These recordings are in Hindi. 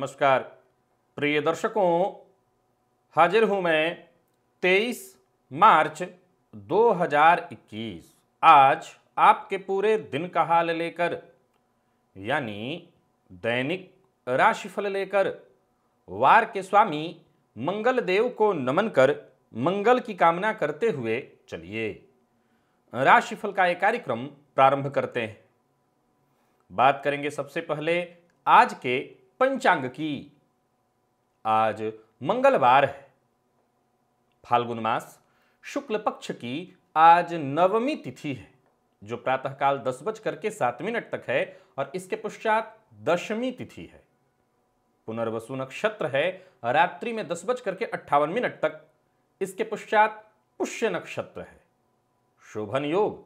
नमस्कार प्रिय दर्शकों हाजिर हूं मैं 23 मार्च 2021 आज आपके पूरे दिन का हाल लेकर यानी दैनिक राशिफल लेकर वार के स्वामी मंगल देव को नमन कर मंगल की कामना करते हुए चलिए राशिफल का एक कार्यक्रम प्रारंभ करते हैं बात करेंगे सबसे पहले आज के पंचांग की आज मंगलवार है फाल्गुन मास शुक्ल पक्ष की आज नवमी तिथि है जो प्रातःकाल दस बज करके सात मिनट तक है और इसके पश्चात दशमी तिथि है पुनर्वसु नक्षत्र है रात्रि में दस बज करके अट्ठावन मिनट तक इसके पश्चात पुष्य नक्षत्र है शोभन योग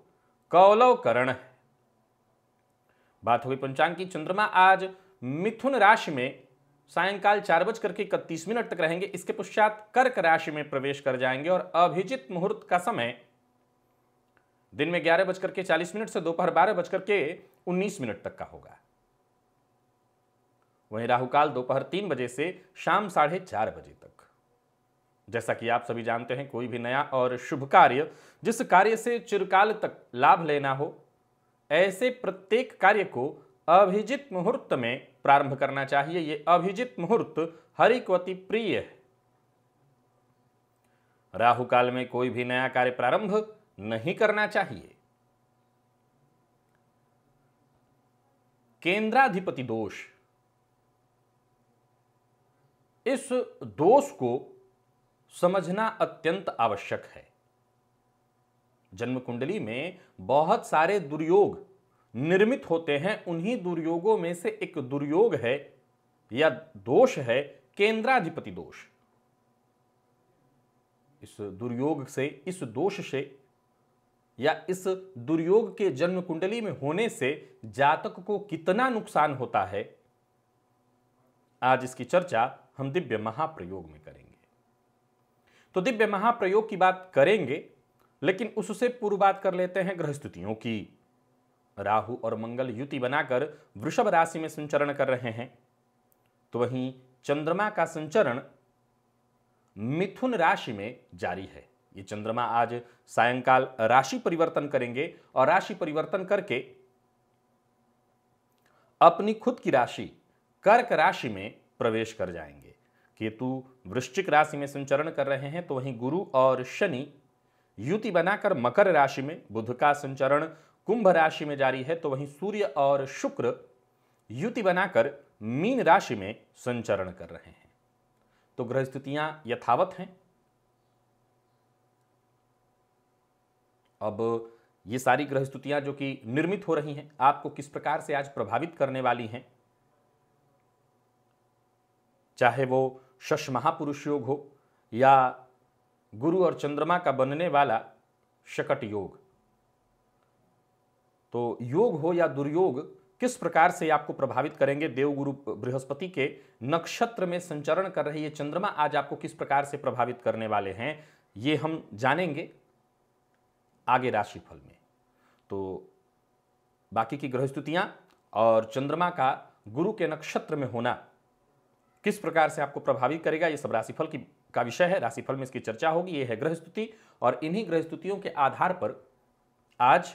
कौलवकरण है बात हुई पंचांग की चंद्रमा आज मिथुन राशि में सायंकाल चार बज करके इकतीस मिनट तक रहेंगे इसके पश्चात कर्क राशि में प्रवेश कर जाएंगे और अभिजित मुहूर्त का समय दिन में ग्यारह बजकर के चालीस मिनट से दोपहर बारह बजकर के उन्नीस मिनट तक का होगा वहीं राहुकाल दोपहर तीन बजे से शाम साढ़े चार बजे तक जैसा कि आप सभी जानते हैं कोई भी नया और शुभ कार्य जिस कार्य से चिरकाल तक लाभ लेना हो ऐसे प्रत्येक कार्य को अभिजित मुहूर्त में प्रारंभ करना चाहिए ये अभिजित मुहूर्त अति प्रिय है राहु काल में कोई भी नया कार्य प्रारंभ नहीं करना चाहिए केंद्राधिपति दोष इस दोष को समझना अत्यंत आवश्यक है जन्म कुंडली में बहुत सारे दुर्योग निर्मित होते हैं उन्हीं दुर्योगों में से एक दुर्योग है या दोष है केंद्राधिपति दोष इस दुर्योग से इस दोष से या इस दुर्योग के जन्म कुंडली में होने से जातक को कितना नुकसान होता है आज इसकी चर्चा हम दिव्य महाप्रयोग में करेंगे तो दिव्य महाप्रयोग की बात करेंगे लेकिन उससे पूर्व बात कर लेते हैं ग्रह स्थितियों की राहु और मंगल युति बनाकर वृषभ राशि में संचरण कर रहे हैं तो वहीं चंद्रमा का संचरण मिथुन राशि में जारी है ये चंद्रमा आज सायंकाल राशि परिवर्तन करेंगे और राशि परिवर्तन करके अपनी खुद की राशि कर्क राशि में प्रवेश कर जाएंगे केतु वृश्चिक राशि में संचरण कर रहे हैं तो वहीं गुरु और शनि युति बनाकर मकर राशि में बुध का संचरण कुंभ राशि में जारी है तो वहीं सूर्य और शुक्र युति बनाकर मीन राशि में संचरण कर रहे हैं तो ग्रह स्थितियां यथावत हैं अब ये सारी ग्रह स्थितियां जो कि निर्मित हो रही हैं आपको किस प्रकार से आज प्रभावित करने वाली हैं चाहे वो शश महापुरुष योग हो या गुरु और चंद्रमा का बनने वाला शकट योग तो योग हो या दुर्योग किस प्रकार से आपको प्रभावित करेंगे देवगुरु बृहस्पति के नक्षत्र में संचरण कर रही ये चंद्रमा आज आपको किस प्रकार से प्रभावित करने वाले हैं ये हम जानेंगे आगे राशिफल में तो बाकी की ग्रह स्थितियां और चंद्रमा का गुरु के नक्षत्र में होना किस प्रकार से आपको प्रभावित करेगा ये सब राशिफल की का विषय है राशिफल में इसकी चर्चा होगी ये है ग्रह स्तुति और इन्हीं ग्रह स्तुतियों के आधार पर आज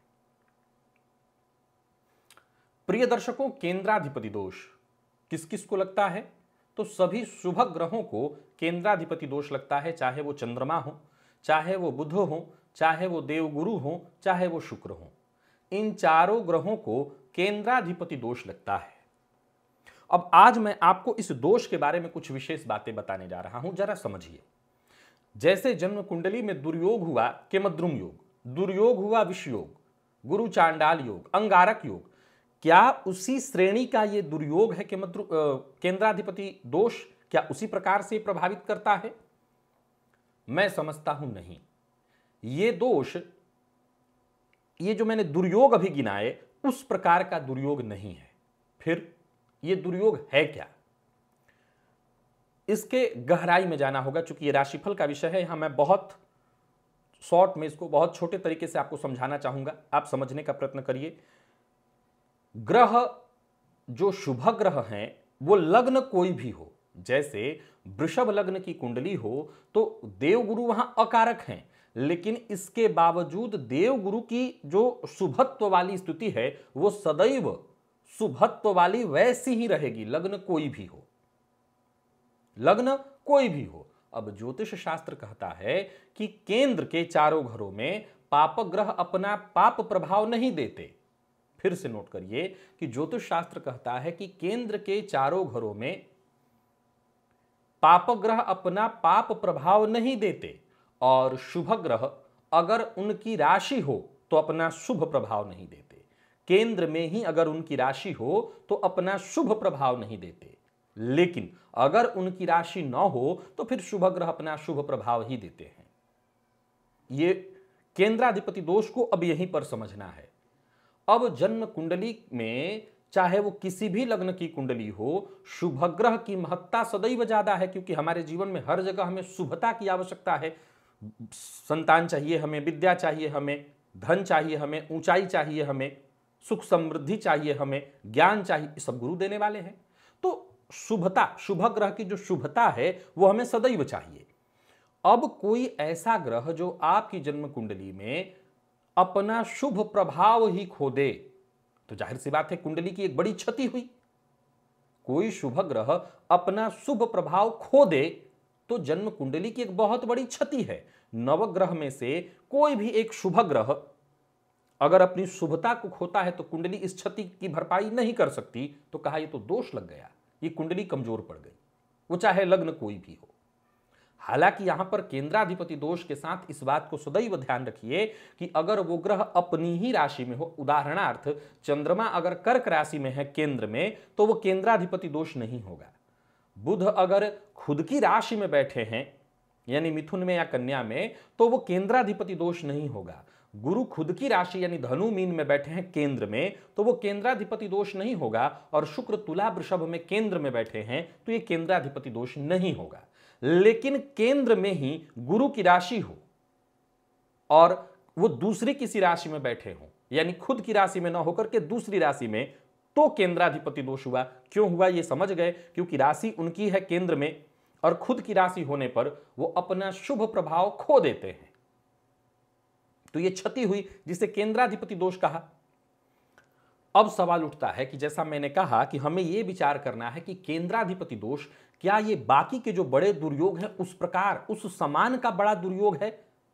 प्रिय दर्शकों केंद्राधिपति दोष किस किस को लगता है तो सभी शुभ ग्रहों को केंद्राधिपति दोष लगता है चाहे वो चंद्रमा हो चाहे वो बुध हो चाहे वो देवगुरु हो चाहे वो शुक्र हो इन चारों ग्रहों को केंद्राधिपति दोष लगता है अब आज मैं आपको इस दोष के बारे में कुछ विशेष बातें बताने जा रहा हूं जरा समझिए जैसे जन्म कुंडली में दुर्योग हुआ केमद्रुम योग दुर्योग हुआ विषयोग गुरु चांडाल योग अंगारक योग क्या उसी श्रेणी का ये दुर्योग है केंद्राधिपति दोष क्या उसी प्रकार से प्रभावित करता है मैं समझता हूं नहीं ये दोष ये जो मैंने दुर्योग अभी गिनाए उस प्रकार का दुर्योग नहीं है फिर ये दुर्योग है क्या इसके गहराई में जाना होगा चूंकि ये राशिफल का विषय है यहां मैं बहुत शॉर्ट में इसको बहुत छोटे तरीके से आपको समझाना चाहूंगा आप समझने का प्रयत्न करिए ग्रह जो शुभ ग्रह हैं वो लग्न कोई भी हो जैसे वृषभ लग्न की कुंडली हो तो देवगुरु वहां अकारक हैं लेकिन इसके बावजूद देवगुरु की जो शुभत्व वाली स्तुति है वो सदैव शुभत्व वाली वैसी ही रहेगी लग्न कोई भी हो लग्न कोई भी हो अब ज्योतिष शास्त्र कहता है कि केंद्र के चारों घरों में पाप ग्रह अपना पाप प्रभाव नहीं देते फिर से नोट करिए कि ज्योतिष शास्त्र कहता है कि केंद्र के चारों घरों में पापग्रह अपना पाप प्रभाव नहीं देते और शुभ ग्रह अगर उनकी राशि हो तो अपना शुभ प्रभाव नहीं देते केंद्र में ही अगर उनकी राशि हो तो अपना शुभ प्रभाव नहीं देते लेकिन अगर उनकी राशि न हो तो फिर शुभ ग्रह अपना शुभ प्रभाव ही देते हैं ये केंद्राधिपति दोष को अब यहीं पर समझना है अब जन्म कुंडली में चाहे वो किसी भी लग्न की कुंडली हो शुभ ग्रह की महत्ता सदैव ज्यादा है क्योंकि हमारे जीवन में हर जगह हमें शुभता की आवश्यकता है संतान चाहिए हमें विद्या चाहिए हमें धन चाहिए हमें ऊंचाई चाहिए हमें सुख समृद्धि चाहिए हमें ज्ञान चाहिए सब गुरु देने वाले हैं तो शुभता शुभ ग्रह की जो शुभता है वो हमें सदैव चाहिए अब कोई ऐसा ग्रह जो आपकी जन्म कुंडली में अपना शुभ प्रभाव ही खो दे तो जाहिर सी बात है कुंडली की एक बड़ी क्षति हुई कोई शुभ ग्रह अपना शुभ प्रभाव खो दे तो जन्म कुंडली की एक बहुत बड़ी क्षति है नवग्रह में से कोई भी एक शुभ ग्रह अगर अपनी शुभता को खोता है तो कुंडली इस क्षति की भरपाई नहीं कर सकती तो कहा यह तो दोष लग गया ये कुंडली कमजोर पड़ गई वो चाहे लग्न कोई भी हो हालांकि यहां पर केंद्राधिपति दोष के साथ इस बात को सदैव ध्यान रखिए कि अगर वो ग्रह अपनी ही राशि में हो उदाहरणार्थ चंद्रमा अगर कर्क राशि में है केंद्र में तो वो केंद्राधिपति दोष नहीं होगा बुध अगर खुद की राशि में बैठे हैं यानी मिथुन में या कन्या में तो वो केंद्राधिपति दोष नहीं होगा गुरु खुद की राशि यानी धनु मीन में बैठे हैं केंद्र में तो वो केंद्राधिपति दोष नहीं होगा और शुक्र तुला वृषभ में केंद्र में बैठे हैं तो ये केंद्राधिपति दोष नहीं होगा लेकिन केंद्र में ही गुरु की राशि हो और वो दूसरी किसी राशि में बैठे हों यानी खुद की राशि में ना होकर के दूसरी राशि में तो केंद्राधिपति दोष हुआ क्यों हुआ ये समझ गए क्योंकि राशि उनकी है केंद्र में और खुद की राशि होने पर वो अपना शुभ प्रभाव खो देते हैं तो ये क्षति हुई जिसे केंद्राधिपति दोष कहा अब सवाल उठता है कि जैसा मैंने कहा कि हमें यह विचार करना है कि केंद्राधिपति दोष क्या ये बाकी के जो बड़े दुर्योग हैं उस प्रकार उस समान का बड़ा दुर्योग है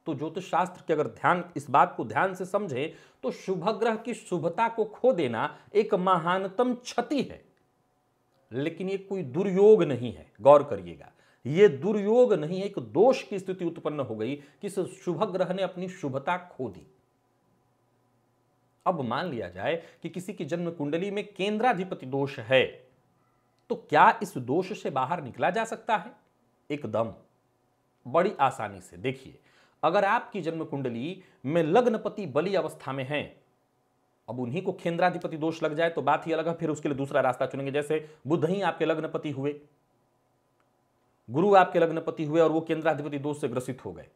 तो ज्योतिष शास्त्र के अगर ध्यान इस बात को ध्यान से समझें तो शुभ ग्रह की शुभता को खो देना एक महानतम क्षति है लेकिन ये कोई दुर्योग नहीं है गौर करिएगा ये दुर्योग नहीं है एक दोष की स्थिति उत्पन्न हो गई कि शुभ ग्रह ने अपनी शुभता खो दी अब मान लिया जाए कि किसी की जन्म कुंडली में केंद्राधिपति दोष है तो क्या इस दोष से बाहर निकला जा सकता है एकदम बड़ी आसानी से देखिए अगर आपकी जन्म कुंडली में लग्नपति बलि अवस्था में है अब उन्हीं को केंद्राधिपति दोष लग जाए तो बात ही अलग है फिर उसके लिए दूसरा रास्ता चुनेंगे जैसे बुद्ध ही आपके लग्नपति हुए गुरु आपके लग्नपति हुए और वो केंद्राधिपति दोष से ग्रसित हो गए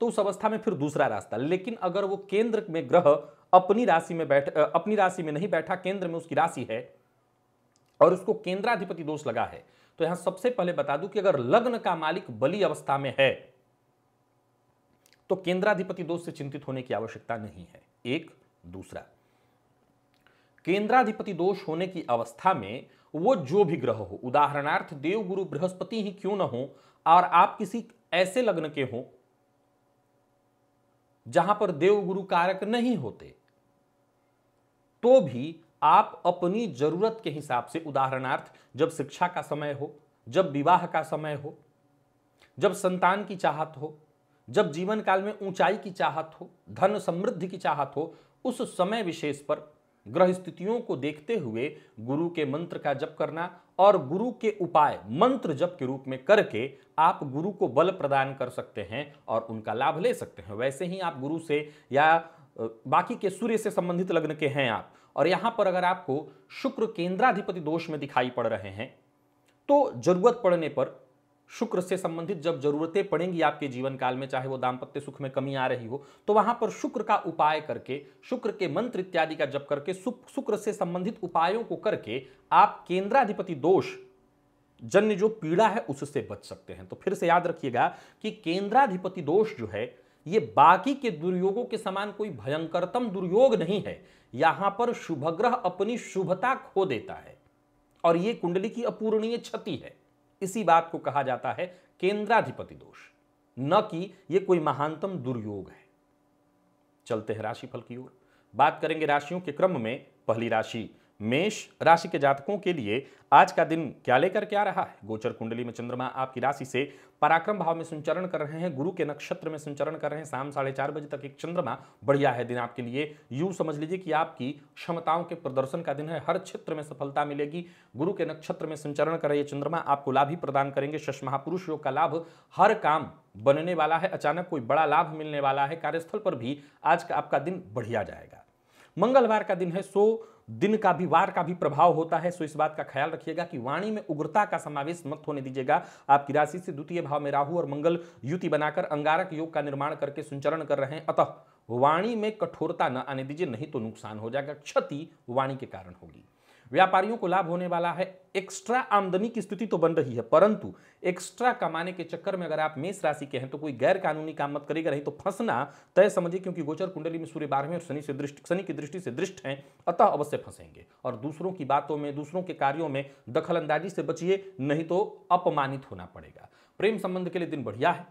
तो उस अवस्था में फिर दूसरा रास्ता लेकिन अगर वो केंद्र में ग्रह अपनी राशि में बैठ अपनी राशि में नहीं बैठा केंद्र में उसकी राशि है और उसको केंद्राधिपति दोष लगा है तो यहां सबसे पहले बता दूं कि अगर लग्न का मालिक बली अवस्था में है तो केंद्राधिपति दोष से चिंतित होने की आवश्यकता नहीं है एक दूसरा केंद्राधिपति दोष होने की अवस्था में वो जो भी ग्रह हो उदाहरणार्थ देवगुरु बृहस्पति ही क्यों ना हो और आप किसी ऐसे लग्न के हो जहां पर देवगुरु कारक नहीं होते तो भी आप अपनी जरूरत के हिसाब से उदाहरणार्थ जब शिक्षा का समय हो जब विवाह का समय हो जब संतान की चाहत हो जब जीवन काल में ऊंचाई की चाहत हो धन समृद्धि की चाहत हो उस समय विशेष पर ग्रह स्थितियों को देखते हुए गुरु के मंत्र का जप करना और गुरु के उपाय मंत्र जप के रूप में करके आप गुरु को बल प्रदान कर सकते हैं और उनका लाभ ले सकते हैं वैसे ही आप गुरु से या बाकी के सूर्य से संबंधित लग्न के हैं आप और यहां पर अगर आपको शुक्र केंद्राधिपति दोष में दिखाई पड़ रहे हैं तो जरूरत पड़ने पर शुक्र से संबंधित जब जरूरतें पड़ेंगी आपके जीवन काल में चाहे वो दाम्पत्य सुख में कमी आ रही हो तो वहां पर शुक्र का उपाय करके शुक्र के मंत्र इत्यादि का जप करके शुक्र से संबंधित उपायों को करके आप केंद्राधिपति दोष जन्य जो पीड़ा है उससे बच सकते हैं तो फिर से याद रखिएगा कि केंद्राधिपति दोष जो है ये बाकी के दुर्योगों के समान कोई भयंकरतम दुर्योग नहीं है यहां पर शुभग्रह अपनी शुभता खो देता है और ये कुंडली की अपूर्णीय क्षति है इसी बात को कहा जाता है केंद्राधिपति दोष न कि ये कोई महानतम दुर्योग है चलते हैं राशिफल की ओर बात करेंगे राशियों के क्रम में पहली राशि मेष राशि के जातकों के लिए आज का दिन क्या लेकर के आ रहा है गोचर कुंडली में चंद्रमा आपकी राशि से पराक्रम भाव में संचरण कर रहे हैं गुरु के नक्षत्र में संचरण कर रहे हैं शाम साढ़े चार बजे तक एक चंद्रमा बढ़िया है दिन आपके लिए यूं समझ लीजिए कि आपकी क्षमताओं के प्रदर्शन का दिन है हर क्षेत्र में सफलता मिलेगी गुरु के नक्षत्र में संचरण कर रहे चंद्रमा आपको लाभ ही प्रदान करेंगे शश महापुरुष योग का लाभ हर काम बनने वाला है अचानक कोई बड़ा लाभ मिलने वाला है कार्यस्थल पर भी आज का आपका दिन बढ़िया जाएगा मंगलवार का दिन है सो दिन का भी वार का भी प्रभाव होता है सो इस बात का ख्याल रखिएगा कि वाणी में उग्रता का समावेश मत होने दीजिएगा आपकी राशि से द्वितीय भाव में राहु और मंगल युति बनाकर अंगारक योग का निर्माण करके संचरण कर रहे हैं अतः वाणी में कठोरता न आने दीजिए नहीं तो नुकसान हो जाएगा क्षति वाणी के कारण होगी व्यापारियों को लाभ होने वाला है एक्स्ट्रा आमदनी की स्थिति तो बन रही है परंतु एक्स्ट्रा कमाने के चक्कर में अगर आप मेष राशि के हैं तो कोई गैर कानूनी काम मत करेगा नहीं तो फंसना तय समझिए क्योंकि गोचर कुंडली में सूर्य बारहवें और शनि से दृष्टि शनि की दृष्टि से दृष्ट हैं अतः अवश्य फंसेंगे और दूसरों की बातों में दूसरों के कार्यों में दखलंदाजी से बचिए नहीं तो अपमानित होना पड़ेगा प्रेम संबंध के लिए दिन बढ़िया है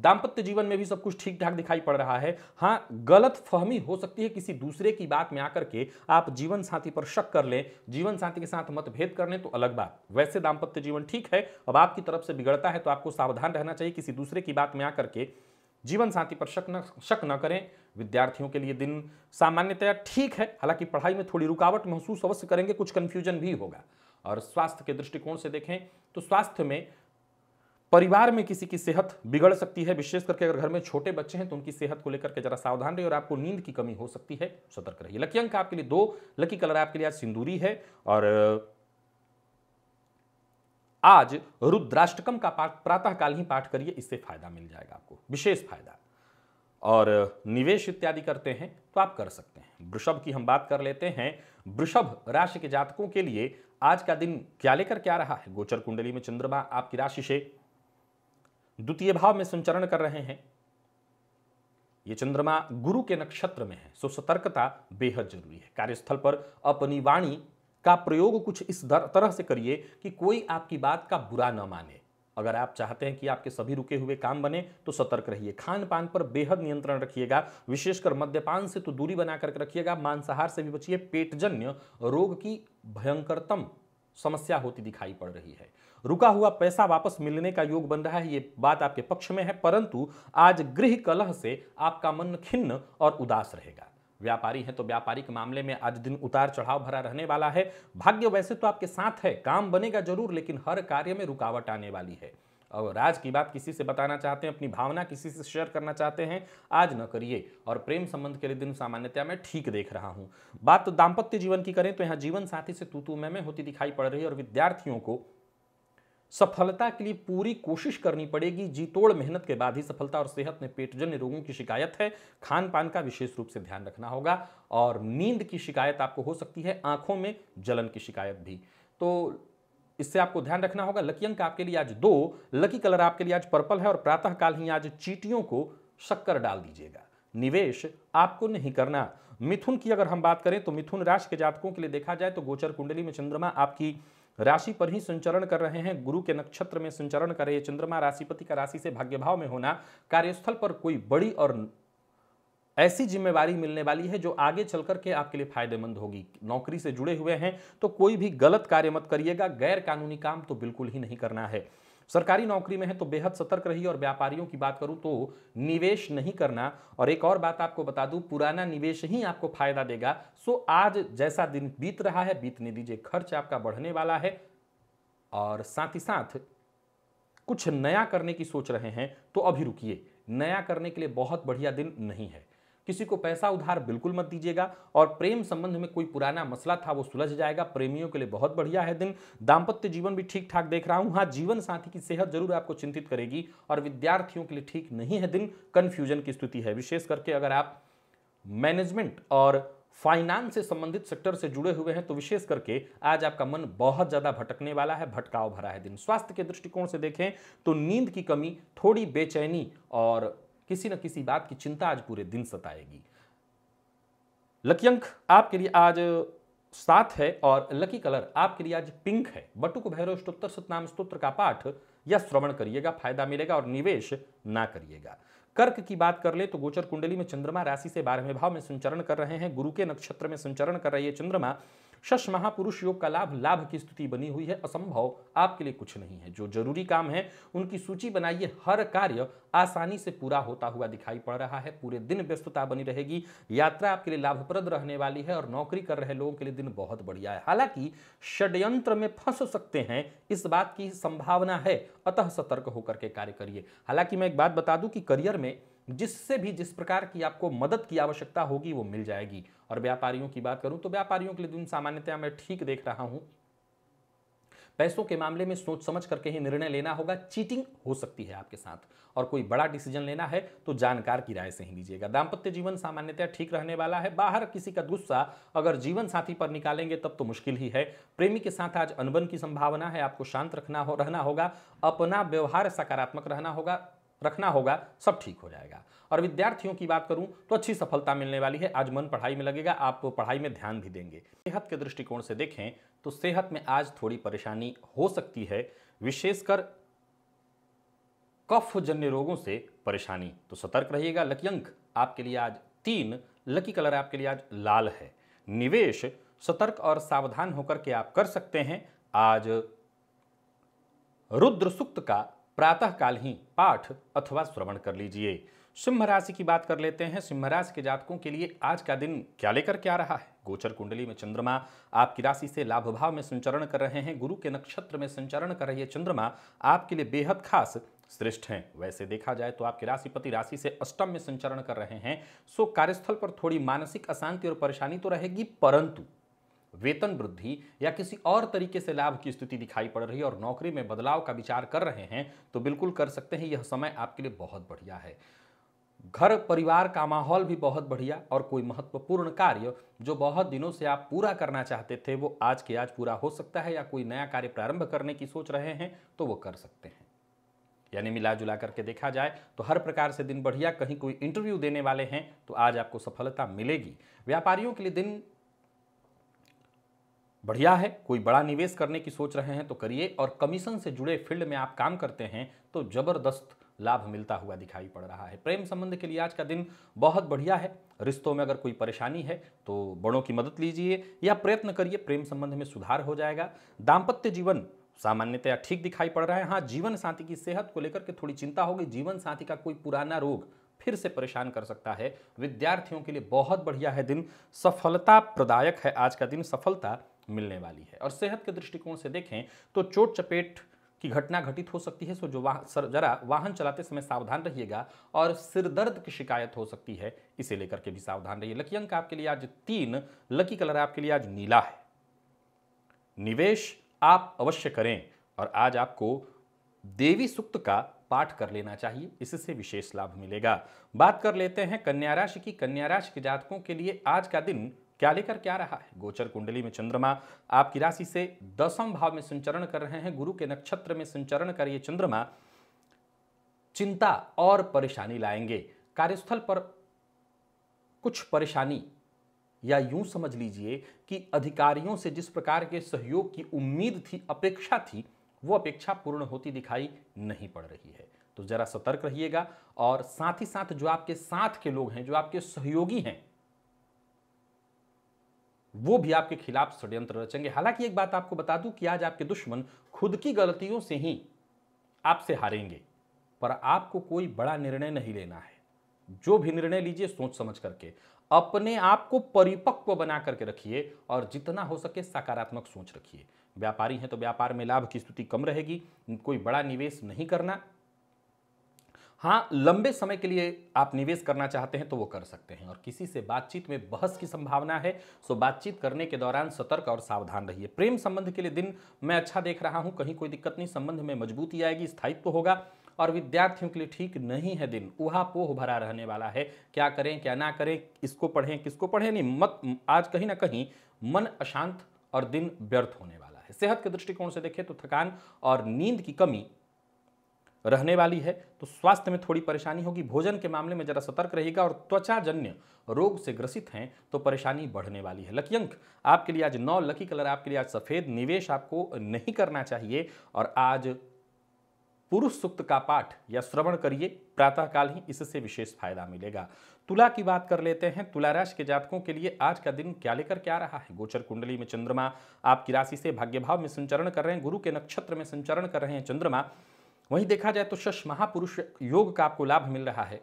दाम्पत्य जीवन में भी सब कुछ ठीक ठाक दिखाई पड़ रहा है हाँ गलत फहमी हो सकती है किसी दूसरे की बात में आकर के आप जीवन साथी पर शक कर लें जीवन साथी के साथ मतभेद कर लें तो अलग बात वैसे दाम्पत्य जीवन ठीक है अब आपकी तरफ से बिगड़ता है तो आपको सावधान रहना चाहिए किसी दूसरे की बात में आकर के जीवन साथी पर शक न शक न करें विद्यार्थियों के लिए दिन सामान्यतया ठीक है हालांकि पढ़ाई में थोड़ी रुकावट महसूस अवश्य करेंगे कुछ कन्फ्यूजन भी होगा और स्वास्थ्य के दृष्टिकोण से देखें तो स्वास्थ्य में परिवार में किसी की सेहत बिगड़ सकती है विशेष करके अगर घर में छोटे बच्चे हैं तो उनकी सेहत को लेकर के जरा सावधान रहिए और आपको नींद की कमी हो सकती है सतर्क रहिए लकी अंक आपके लिए दो लकी कलर आपके लिए आज सिंदूरी है और आज रुद्राष्टकम का पाठ प्रातःकाल ही पाठ करिए इससे फायदा मिल जाएगा आपको विशेष फायदा और निवेश इत्यादि करते हैं तो आप कर सकते हैं वृषभ की हम बात कर लेते हैं वृषभ राशि के जातकों के लिए आज का दिन क्या लेकर क्या रहा है गोचर कुंडली में चंद्रमा आपकी राशि से द्वितीय भाव में संचरण कर रहे हैं ये चंद्रमा गुरु के नक्षत्र में है सो सतर्कता बेहद जरूरी है कार्यस्थल पर अपनी वाणी का प्रयोग कुछ इस तरह से करिए कि कोई आपकी बात का बुरा न माने अगर आप चाहते हैं कि आपके सभी रुके हुए काम बने तो सतर्क रहिए खान पान पर बेहद नियंत्रण रखिएगा विशेषकर मद्यपान से तो दूरी बना करके रखिएगा मांसाहार से भी बचिए पेटजन्य रोग की भयंकरतम समस्या होती दिखाई पड़ रही है रुका हुआ पैसा वापस मिलने का योग बन रहा है ये बात आपके पक्ष में है परंतु आज गृह कलह से आपका मन खिन्न और उदास रहेगा व्यापारी हैं तो व्यापारिक मामले में आज दिन उतार चढ़ाव भरा रहने वाला है भाग्य वैसे तो आपके साथ है काम बनेगा जरूर लेकिन हर कार्य में रुकावट आने वाली है और राज की बात किसी से बताना चाहते हैं अपनी भावना किसी से शेयर करना चाहते हैं आज न करिए और प्रेम संबंध के लिए दिन सामान्यतया मैं ठीक देख रहा हूँ बात तो दाम्पत्य जीवन की करें तो यहाँ जीवन साथी से तू तू मैं मैं होती दिखाई पड़ रही है और विद्यार्थियों को सफलता के लिए पूरी कोशिश करनी पड़ेगी जीतोड़ मेहनत के बाद ही सफलता और सेहत में पेटजन्य रोगों की शिकायत है खान पान का विशेष रूप से ध्यान रखना होगा और नींद की शिकायत आपको हो सकती है आंखों में जलन की शिकायत भी तो इससे आपको ध्यान रखना होगा लकी अंक आपके लिए आज दो लकी कलर आपके लिए आज पर्पल है और प्रातःकाल ही आज चीटियों को शक्कर डाल दीजिएगा निवेश आपको नहीं करना मिथुन की अगर हम बात करें तो मिथुन राशि के जातकों के लिए देखा जाए तो गोचर कुंडली में चंद्रमा आपकी राशि पर ही संचरण कर रहे हैं गुरु के नक्षत्र में संचरण कर रहे चंद्रमा राशिपति का राशि से भाग्य भाव में होना कार्यस्थल पर कोई बड़ी और ऐसी जिम्मेवारी मिलने वाली है जो आगे चल करके आपके लिए फायदेमंद होगी नौकरी से जुड़े हुए हैं तो कोई भी गलत कार्य मत करिएगा गैर कानूनी काम तो बिल्कुल ही नहीं करना है सरकारी नौकरी में है तो बेहद सतर्क रहिए और व्यापारियों की बात करूं तो निवेश नहीं करना और एक और बात आपको बता दूं पुराना निवेश ही आपको फायदा देगा सो आज जैसा दिन बीत रहा है बीतने दीजिए खर्च आपका बढ़ने वाला है और साथ ही साथ कुछ नया करने की सोच रहे हैं तो अभी रुकिए नया करने के लिए बहुत बढ़िया दिन नहीं है किसी को पैसा उधार बिल्कुल मत दीजिएगा और प्रेम संबंध में कोई पुराना मसला था वो सुलझ जाएगा प्रेमियों के लिए बहुत बढ़िया है दिन दाम्पत्य जीवन भी ठीक ठाक देख रहा हूँ हाँ जीवन साथी की सेहत जरूर आपको चिंतित करेगी और विद्यार्थियों के लिए ठीक नहीं है दिन कन्फ्यूजन की स्थिति है विशेष करके अगर आप मैनेजमेंट और फाइनेंस से संबंधित सेक्टर से जुड़े हुए हैं तो विशेष करके आज आपका मन बहुत ज़्यादा भटकने वाला है भटकाव भरा है दिन स्वास्थ्य के दृष्टिकोण से देखें तो नींद की कमी थोड़ी बेचैनी और किसी न किसी बात की चिंता आज पूरे दिन सताएगी लकी अंक आपके लिए आज सात है और लकी कलर आपके लिए आज पिंक है बटुक भैरव स्टोत्तर सतनाम स्त्रोत्र का पाठ या श्रवण करिएगा फायदा मिलेगा और निवेश ना करिएगा कर्क की बात कर ले तो गोचर कुंडली में चंद्रमा राशि से बारहवें भाव में संचरण कर रहे हैं गुरु के नक्षत्र में संचरण कर रही है चंद्रमा शश महापुरुष योग का लाभ लाभ की स्थिति बनी हुई है असंभव आपके लिए कुछ नहीं है जो जरूरी काम है उनकी सूची बनाइए हर कार्य आसानी से पूरा होता हुआ दिखाई पड़ रहा है पूरे दिन व्यस्तता बनी रहेगी यात्रा आपके लिए लाभप्रद रहने वाली है और नौकरी कर रहे लोगों के लिए दिन बहुत बढ़िया है हालांकि षड्यंत्र में फंस सकते हैं इस बात की संभावना है अतः सतर्क होकर के कार्य करिए हालांकि मैं एक बात बता दूं कि करियर में जिससे भी जिस प्रकार की आपको मदद की आवश्यकता होगी वो मिल जाएगी और व्यापारियों की बात करूं तो व्यापारियों के लिए दिन सामान्यतया मैं ठीक देख रहा हूं पैसों के मामले में सोच समझ करके ही निर्णय लेना होगा चीटिंग हो सकती है आपके साथ और कोई बड़ा डिसीजन लेना है तो जानकार की राय से ही लीजिएगा दाम्पत्य जीवन सामान्यतः ठीक रहने वाला है बाहर किसी का गुस्सा अगर जीवन साथी पर निकालेंगे तब तो मुश्किल ही है प्रेमी के साथ आज अनबन की संभावना है आपको शांत रखना हो रहना होगा अपना व्यवहार सकारात्मक रहना होगा रखना होगा सब ठीक हो जाएगा और विद्यार्थियों की बात करूं तो अच्छी सफलता मिलने वाली है आज मन पढ़ाई में लगेगा आप पढ़ाई में ध्यान भी देंगे सेहत के दृष्टिकोण से देखें तो सेहत में आज थोड़ी परेशानी हो सकती है विशेषकर कफ जन्य रोगों से परेशानी तो सतर्क रहिएगा लकी अंक आपके लिए आज तीन लकी कलर आपके लिए आज लाल है निवेश सतर्क और सावधान होकर के आप कर सकते हैं आज रुद्र सुक्त का काल ही पाठ अथवा श्रवण कर लीजिए सिंह राशि की बात कर लेते हैं सिंह राशि के जातकों के लिए आज का दिन क्या लेकर के आ रहा है गोचर कुंडली में चंद्रमा आपकी राशि से लाभ भाव में संचरण कर रहे हैं गुरु के नक्षत्र में संचरण कर रही है चंद्रमा आपके लिए बेहद खास श्रेष्ठ हैं वैसे देखा जाए तो आपके राशिपति राशि से अष्टम में संचरण कर रहे हैं सो कार्यस्थल पर थोड़ी मानसिक अशांति और परेशानी तो रहेगी परंतु वेतन वृद्धि या किसी और तरीके से लाभ की स्थिति दिखाई पड़ रही है और नौकरी में बदलाव का विचार कर रहे हैं तो बिल्कुल कर सकते हैं यह समय आपके लिए बहुत बढ़िया है घर परिवार का माहौल भी बहुत बढ़िया और कोई महत्वपूर्ण कार्य जो बहुत दिनों से आप पूरा करना चाहते थे वो आज के आज पूरा हो सकता है या कोई नया कार्य प्रारंभ करने की सोच रहे हैं तो वो कर सकते हैं यानी मिला जुला करके देखा जाए तो हर प्रकार से दिन बढ़िया कहीं कोई इंटरव्यू देने वाले हैं तो आज आपको सफलता मिलेगी व्यापारियों के लिए दिन बढ़िया है कोई बड़ा निवेश करने की सोच रहे हैं तो करिए और कमीशन से जुड़े फील्ड में आप काम करते हैं तो ज़बरदस्त लाभ मिलता हुआ दिखाई पड़ रहा है प्रेम संबंध के लिए आज का दिन बहुत बढ़िया है रिश्तों में अगर कोई परेशानी है तो बड़ों की मदद लीजिए या प्रयत्न करिए प्रेम संबंध में सुधार हो जाएगा दाम्पत्य जीवन सामान्यतया ठीक दिखाई पड़ रहा है हाँ जीवन साथी की सेहत को लेकर के थोड़ी चिंता होगी जीवन साथी का कोई पुराना रोग फिर से परेशान कर सकता है विद्यार्थियों के लिए बहुत बढ़िया है दिन सफलता प्रदायक है आज का दिन सफलता मिलने वाली है और सेहत के दृष्टिकोण से देखें तो चोट चपेट की घटना घटित हो सकती है सो जो वाहन जरा वाहन चलाते समय सावधान रहिएगा और सिर दर्द की शिकायत हो सकती है इसे लेकर के भी सावधान रहिए लकी अंक आपके लिए आज तीन लकी कलर आपके लिए आज नीला है निवेश आप अवश्य करें और आज आपको देवी सुक्त का पाठ कर लेना चाहिए इससे विशेष लाभ मिलेगा बात कर लेते हैं कन्या राशि की कन्या राशि के जातकों के लिए आज का दिन क्या लेकर क्या रहा है गोचर कुंडली में चंद्रमा आपकी राशि से दसम भाव में संचरण कर रहे हैं गुरु के नक्षत्र में संचरण कर ये चंद्रमा चिंता और परेशानी लाएंगे कार्यस्थल पर कुछ परेशानी या यूं समझ लीजिए कि अधिकारियों से जिस प्रकार के सहयोग की उम्मीद थी अपेक्षा थी वो अपेक्षा पूर्ण होती दिखाई नहीं पड़ रही है तो जरा सतर्क रहिएगा और साथ ही साथ जो आपके साथ के लोग हैं जो आपके सहयोगी हैं वो भी आपके खिलाफ षड्यंत्र रचेंगे हालांकि एक बात आपको बता दूं कि आज आपके दुश्मन खुद की गलतियों से ही आपसे हारेंगे पर आपको कोई बड़ा निर्णय नहीं लेना है जो भी निर्णय लीजिए सोच समझ करके अपने आप को परिपक्व बना करके रखिए और जितना हो सके सकारात्मक सोच रखिए व्यापारी हैं तो व्यापार में लाभ की स्थिति कम रहेगी कोई बड़ा निवेश नहीं करना हाँ लंबे समय के लिए आप निवेश करना चाहते हैं तो वो कर सकते हैं और किसी से बातचीत में बहस की संभावना है सो बातचीत करने के दौरान सतर्क और सावधान रहिए प्रेम संबंध के लिए दिन मैं अच्छा देख रहा हूँ कहीं कोई दिक्कत नहीं संबंध में मजबूती आएगी स्थायित्व तो होगा और विद्यार्थियों के लिए ठीक नहीं है दिन पोह भरा रहने वाला है क्या करें क्या ना करें इसको पढ़ें किसको पढ़ें नहीं मत आज कहीं ना कहीं मन अशांत और दिन व्यर्थ होने वाला है सेहत के दृष्टिकोण से देखें तो थकान और नींद की कमी रहने वाली है तो स्वास्थ्य में थोड़ी परेशानी होगी भोजन के मामले में जरा सतर्क रहेगा और त्वचा जन्य रोग से ग्रसित हैं तो परेशानी बढ़ने वाली है लकी अंक आपके लिए आज नौ लकी कलर आपके लिए आज सफ़ेद निवेश आपको नहीं करना चाहिए और आज पुरुष सूक्त का पाठ या श्रवण करिए प्रातःकाल ही इससे विशेष फायदा मिलेगा तुला की बात कर लेते हैं तुला राशि के जातकों के लिए आज का दिन क्या लेकर क्या रहा है गोचर कुंडली में चंद्रमा आपकी राशि से भाग्य भाव में संचरण कर रहे हैं गुरु के नक्षत्र में संचरण कर रहे हैं चंद्रमा वहीं देखा जाए तो शश महापुरुष योग का आपको लाभ मिल रहा है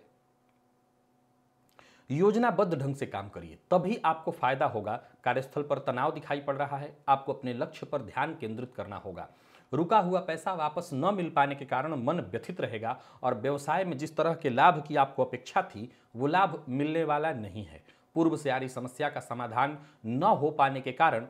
योजनाबद्ध ढंग से काम करिए तभी आपको फायदा होगा कार्यस्थल पर तनाव दिखाई पड़ रहा है आपको अपने लक्ष्य पर ध्यान केंद्रित करना होगा रुका हुआ पैसा वापस न मिल पाने के कारण मन व्यथित रहेगा और व्यवसाय में जिस तरह के लाभ की आपको अपेक्षा थी वो लाभ मिलने वाला नहीं है पूर्व से आ रही समस्या का समाधान न हो पाने के कारण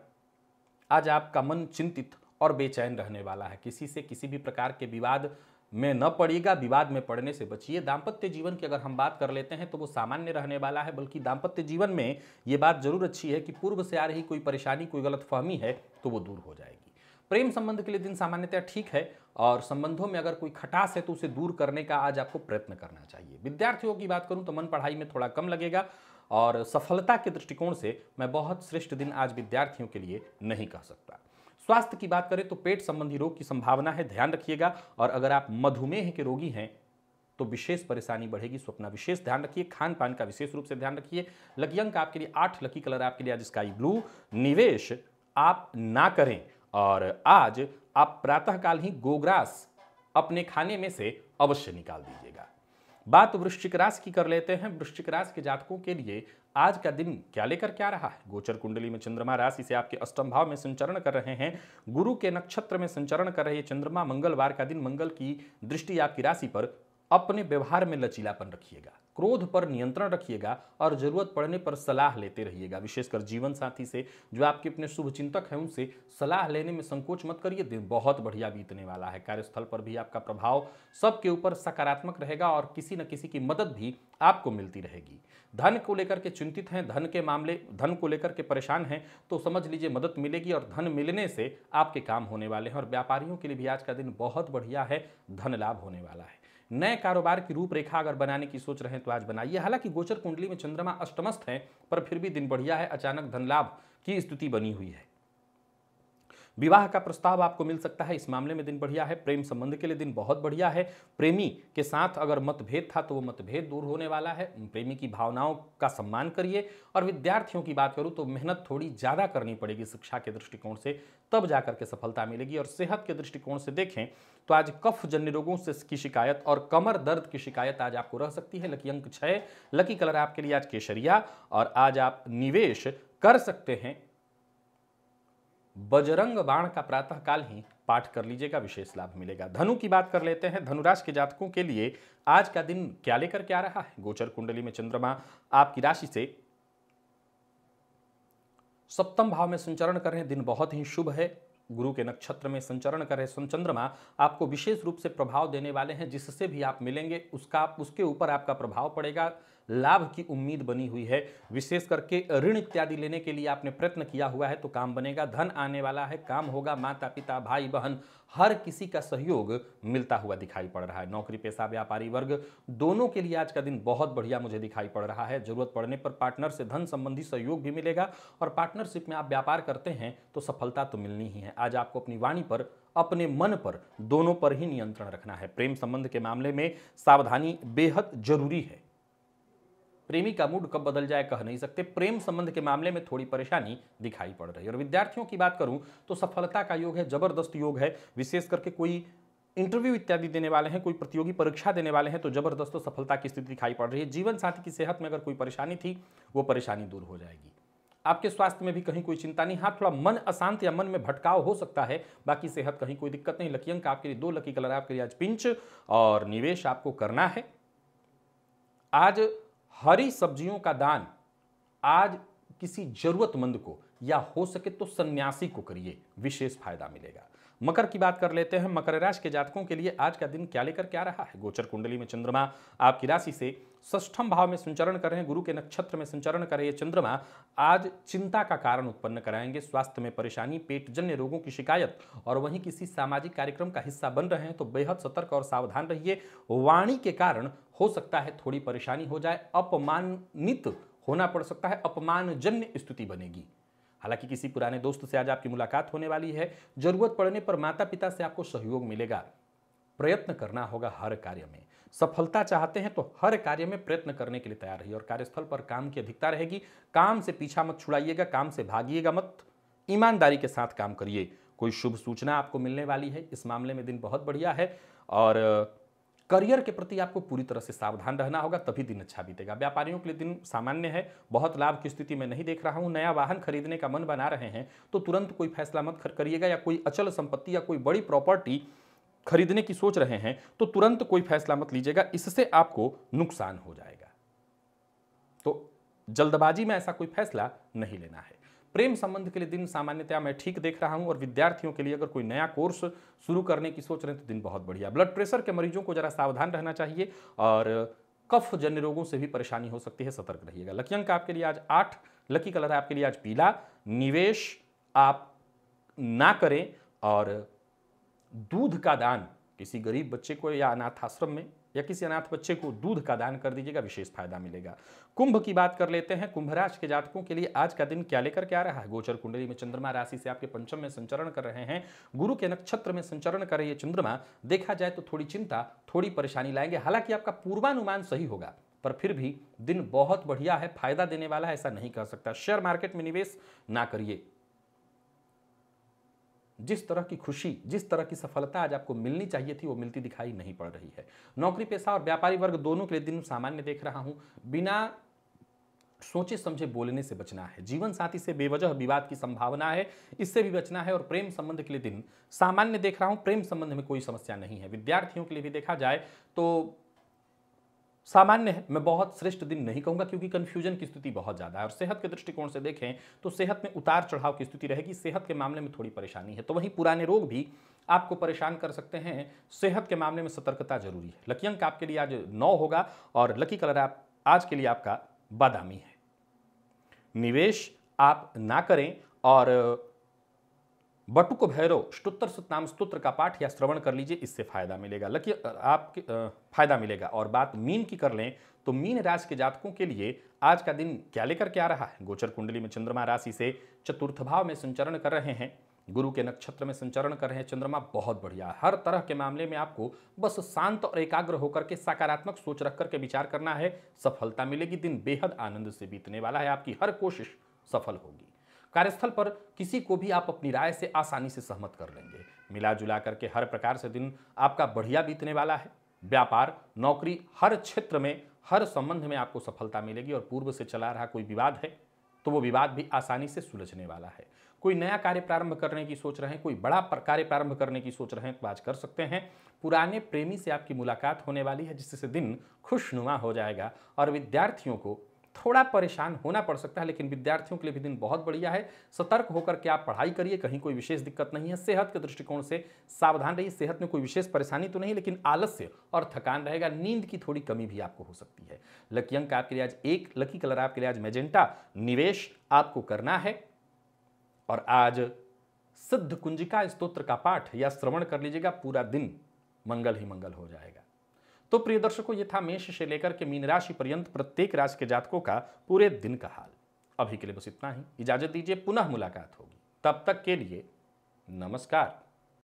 आज आपका मन चिंतित और बेचैन रहने वाला है किसी से किसी भी प्रकार के विवाद में न पड़ेगा विवाद में पड़ने से बचिए दाम्पत्य जीवन की अगर हम बात कर लेते हैं तो वो सामान्य रहने वाला है बल्कि दाम्पत्य जीवन में ये बात जरूर अच्छी है कि पूर्व से आ रही कोई परेशानी कोई गलत फहमी है तो वो दूर हो जाएगी प्रेम संबंध के लिए दिन सामान्यतः ठीक है और संबंधों में अगर कोई खटास है तो उसे दूर करने का आज आपको प्रयत्न करना चाहिए विद्यार्थियों की बात करूँ तो मन पढ़ाई में थोड़ा कम लगेगा और सफलता के दृष्टिकोण से मैं बहुत श्रेष्ठ दिन आज विद्यार्थियों के लिए नहीं कह सकता स्वास्थ्य की बात करें तो पेट संबंधी रोग की संभावना है ध्यान रखिएगा और अगर आप मधुमेह के रोगी हैं तो विशेष परेशानी बढ़ेगी स्वप्ना विशेष ध्यान रखिए खान पान का विशेष रूप से ध्यान रखिए लकी अंक आपके लिए आठ लकी कलर आपके लिए आज स्काई ब्लू निवेश आप ना करें और आज आप प्रातःकाल ही गोग्रास अपने खाने में से अवश्य निकाल दीजिएगा बात वृश्चिक राशि की कर लेते हैं वृश्चिक राशि के जातकों के लिए आज का दिन क्या लेकर क्या रहा है गोचर कुंडली में चंद्रमा राशि से आपके अष्टम भाव में संचरण कर रहे हैं गुरु के नक्षत्र में संचरण कर रहे चंद्रमा मंगलवार का दिन मंगल की दृष्टि आपकी राशि पर अपने व्यवहार में लचीलापन रखिएगा क्रोध पर नियंत्रण रखिएगा और जरूरत पड़ने पर सलाह लेते रहिएगा विशेषकर जीवन साथी से जो आपके अपने शुभ चिंतक हैं उनसे सलाह लेने में संकोच मत करिए दिन बहुत बढ़िया बीतने वाला है कार्यस्थल पर भी आपका प्रभाव सबके ऊपर सकारात्मक रहेगा और किसी न किसी की मदद भी आपको मिलती रहेगी धन को लेकर के चिंतित हैं धन के मामले धन को लेकर के परेशान हैं तो समझ लीजिए मदद मिलेगी और धन मिलने से आपके काम होने वाले हैं और व्यापारियों के लिए भी आज का दिन बहुत बढ़िया है धन लाभ होने वाला है नए कारोबार की रूपरेखा अगर बनाने की सोच रहे हैं तो आज बनाइए हालांकि गोचर कुंडली में चंद्रमा अष्टमस्थ है पर फिर भी दिन बढ़िया है अचानक धन लाभ की स्थिति बनी हुई है विवाह का प्रस्ताव आपको मिल सकता है इस मामले में दिन बढ़िया है प्रेम संबंध के लिए दिन बहुत बढ़िया है प्रेमी के साथ अगर मतभेद था तो वो मतभेद दूर होने वाला है प्रेमी की भावनाओं का सम्मान करिए और विद्यार्थियों की बात करूँ तो मेहनत थोड़ी ज़्यादा करनी पड़ेगी शिक्षा के दृष्टिकोण से तब जाकर के सफलता मिलेगी और सेहत के दृष्टिकोण से देखें तो आज कफ जन्य रोगों से की शिकायत और कमर दर्द की शिकायत आज आपको रह सकती है लकी अंक छः लकी कलर आपके लिए आज केसरिया और आज आप निवेश कर सकते हैं बजरंग बाण का प्रातःकाल ही पाठ कर लीजिएगा विशेष लाभ मिलेगा धनु की बात कर लेते हैं धनुराश के जातकों के लिए आज का दिन क्या लेकर के आ रहा है गोचर कुंडली में चंद्रमा आपकी राशि से सप्तम भाव में संचरण कर रहे हैं दिन बहुत ही शुभ है गुरु के नक्षत्र में संचरण कर रहे सुन चंद्रमा आपको विशेष रूप से प्रभाव देने वाले हैं जिससे भी आप मिलेंगे उसका उसके ऊपर आपका प्रभाव पड़ेगा लाभ की उम्मीद बनी हुई है विशेष करके ऋण इत्यादि लेने के लिए आपने प्रयत्न किया हुआ है तो काम बनेगा धन आने वाला है काम होगा माता पिता भाई बहन हर किसी का सहयोग मिलता हुआ दिखाई पड़ रहा है नौकरी पेशा व्यापारी वर्ग दोनों के लिए आज का दिन बहुत बढ़िया मुझे दिखाई पड़ रहा है जरूरत पड़ने पर पार्टनर से धन संबंधी सहयोग भी मिलेगा और पार्टनरशिप में आप व्यापार करते हैं तो सफलता तो मिलनी ही है आज आपको अपनी वाणी पर अपने मन पर दोनों पर ही नियंत्रण रखना है प्रेम संबंध के मामले में सावधानी बेहद जरूरी है प्रेमी का मूड कब बदल जाए कह नहीं सकते प्रेम संबंध के मामले में थोड़ी परेशानी दिखाई पड़ रही है और विद्यार्थियों की बात करूं तो सफलता का योग है जबरदस्त योग है विशेष करके कोई इंटरव्यू इत्यादि देने वाले हैं कोई प्रतियोगी परीक्षा देने वाले हैं तो जबरदस्त तो सफलता की स्थिति दिखाई पड़ रही है जीवन साथी की सेहत में अगर कोई परेशानी थी वो परेशानी दूर हो जाएगी आपके स्वास्थ्य में भी कहीं कोई चिंता नहीं हाँ थोड़ा मन अशांत या मन में भटकाव हो सकता है बाकी सेहत कहीं कोई दिक्कत नहीं लकी अंक आपके लिए दो लकी कलर आपके लिए आज पिंच और निवेश आपको करना है आज हरी सब्जियों का दान आज किसी जरूरतमंद को या हो सके तो सन्यासी को करिए विशेष फायदा मिलेगा मकर की बात कर लेते हैं मकर राशि के जातकों के लिए आज का दिन क्या लेकर क्या रहा है गोचर कुंडली में चंद्रमा आपकी राशि से ष्ठम भाव में संचरण कर रहे हैं गुरु के नक्षत्र में संचरण कर रहे चंद्रमा आज चिंता का कारण उत्पन्न कराएंगे स्वास्थ्य में परेशानी पेट जन्य रोगों की शिकायत और वहीं किसी सामाजिक कार्यक्रम का हिस्सा बन रहे हैं तो बेहद सतर्क और सावधान रहिए वाणी के कारण हो सकता है थोड़ी परेशानी हो जाए अपमानित होना पड़ सकता है अपमानजन्य स्थिति बनेगी हालांकि किसी पुराने दोस्त से आज आपकी मुलाकात होने वाली है जरूरत पड़ने पर माता पिता से आपको सहयोग मिलेगा प्रयत्न करना होगा हर कार्य में सफलता चाहते हैं तो हर कार्य में प्रयत्न करने के लिए तैयार रहिए और कार्यस्थल पर काम की अधिकता रहेगी काम से पीछा मत छुड़ाइएगा काम से भागिएगा मत ईमानदारी के साथ काम करिए कोई शुभ सूचना आपको मिलने वाली है इस मामले में दिन बहुत बढ़िया है और करियर के प्रति आपको पूरी तरह से सावधान रहना होगा तभी दिन अच्छा बीतेगा व्यापारियों के लिए दिन सामान्य है बहुत लाभ की स्थिति में नहीं देख रहा हूँ नया वाहन खरीदने का मन बना रहे हैं तो तुरंत कोई फैसला मत करिएगा या कोई अचल संपत्ति या कोई बड़ी प्रॉपर्टी खरीदने की सोच रहे हैं तो तुरंत कोई फैसला मत लीजिएगा इससे आपको नुकसान हो जाएगा तो जल्दबाजी में ऐसा कोई फैसला नहीं लेना है प्रेम संबंध के लिए दिन सामान्यतया मैं ठीक देख रहा हूँ और विद्यार्थियों के लिए अगर कोई नया कोर्स शुरू करने की सोच रहे हैं तो दिन बहुत बढ़िया ब्लड प्रेशर के मरीजों को जरा सावधान रहना चाहिए और कफ जन्य रोगों से भी परेशानी हो सकती है सतर्क रहिएगा लकी अंक आपके लिए आज आठ लकी कलर है आपके लिए आज पीला निवेश आप ना करें और दूध का दान किसी गरीब बच्चे को या अनाथ आश्रम में या किसी अनाथ बच्चे को दूध का दान कर दीजिएगा विशेष फायदा मिलेगा कुंभ की बात कर लेते हैं कुंभ राशि के जातकों के लिए आज का दिन क्या लेकर के आ रहा है गोचर कुंडली में चंद्रमा राशि से आपके पंचम में संचरण कर रहे हैं गुरु के नक्षत्र में संचरण कर रही है चंद्रमा देखा जाए तो थोड़ी चिंता थोड़ी परेशानी लाएंगे हालांकि आपका पूर्वानुमान सही होगा पर फिर भी दिन बहुत बढ़िया है फायदा देने वाला है ऐसा नहीं कर सकता शेयर मार्केट में निवेश ना करिए जिस तरह की खुशी जिस तरह की सफलता आज आपको मिलनी चाहिए थी वो मिलती दिखाई नहीं पड़ रही है नौकरी पेशा और व्यापारी वर्ग दोनों के लिए दिन सामान्य देख रहा हूँ बिना सोचे समझे बोलने से बचना है जीवन साथी से बेवजह विवाद की संभावना है इससे भी बचना है और प्रेम संबंध के लिए दिन सामान्य देख रहा हूँ प्रेम संबंध में कोई समस्या नहीं है विद्यार्थियों के लिए भी देखा जाए तो सामान्य है मैं बहुत श्रेष्ठ दिन नहीं कहूंगा क्योंकि कन्फ्यूजन की स्थिति बहुत ज़्यादा है और सेहत के दृष्टिकोण से देखें तो सेहत में उतार चढ़ाव की स्थिति रहेगी सेहत के मामले में थोड़ी परेशानी है तो वहीं पुराने रोग भी आपको परेशान कर सकते हैं सेहत के मामले में सतर्कता जरूरी है लकी अंक आपके लिए आज नौ होगा और लकी कलर आप आज के लिए आपका बादामी है निवेश आप ना करें और बटुक भैरव स्तुत्र सतनाम स्तुत्र का पाठ या श्रवण कर लीजिए इससे फायदा मिलेगा लकी आपके फायदा मिलेगा और बात मीन की कर लें तो मीन राशि के जातकों के लिए आज का दिन क्या लेकर के आ रहा है गोचर कुंडली में चंद्रमा राशि से चतुर्थ भाव में संचरण कर रहे हैं गुरु के नक्षत्र में संचरण कर रहे हैं चंद्रमा बहुत बढ़िया है हर तरह के मामले में आपको बस शांत और एकाग्र होकर के सकारात्मक सोच रख करके विचार करना है सफलता मिलेगी दिन बेहद आनंद से बीतने वाला है आपकी हर कोशिश सफल होगी कार्यस्थल पर किसी को भी आप अपनी राय से आसानी से सहमत कर लेंगे मिला जुला करके हर प्रकार से दिन आपका बढ़िया बीतने वाला है व्यापार नौकरी हर क्षेत्र में हर संबंध में आपको सफलता मिलेगी और पूर्व से चला रहा कोई विवाद है तो वो विवाद भी आसानी से सुलझने वाला है कोई नया कार्य प्रारंभ करने की सोच रहे हैं कोई बड़ा कार्य प्रारंभ करने की सोच रहे हैं तो आज कर सकते हैं पुराने प्रेमी से आपकी मुलाकात होने वाली है जिससे दिन खुशनुमा हो जाएगा और विद्यार्थियों को थोड़ा परेशान होना पड़ सकता है लेकिन विद्यार्थियों के लिए भी दिन बहुत बढ़िया है सतर्क होकर के आप पढ़ाई करिए कहीं कोई विशेष दिक्कत नहीं है सेहत के दृष्टिकोण से सावधान रहिए सेहत में कोई विशेष परेशानी तो नहीं लेकिन आलस्य और थकान रहेगा नींद की थोड़ी कमी भी आपको हो सकती है लकी अंक आपके लिए आज एक लकी कलर आपके लिए आज मेजेंटा निवेश आपको करना है और आज सिद्ध कुंजिका स्त्रोत्र का पाठ या श्रवण कर लीजिएगा पूरा दिन मंगल ही मंगल हो जाएगा तो प्रिय दर्शकों ये था मेष से लेकर के मीन राशि पर्यंत प्रत्येक राशि के जातकों का पूरे दिन का हाल अभी के लिए बस इतना ही इजाजत दीजिए पुनः मुलाकात होगी तब तक के लिए नमस्कार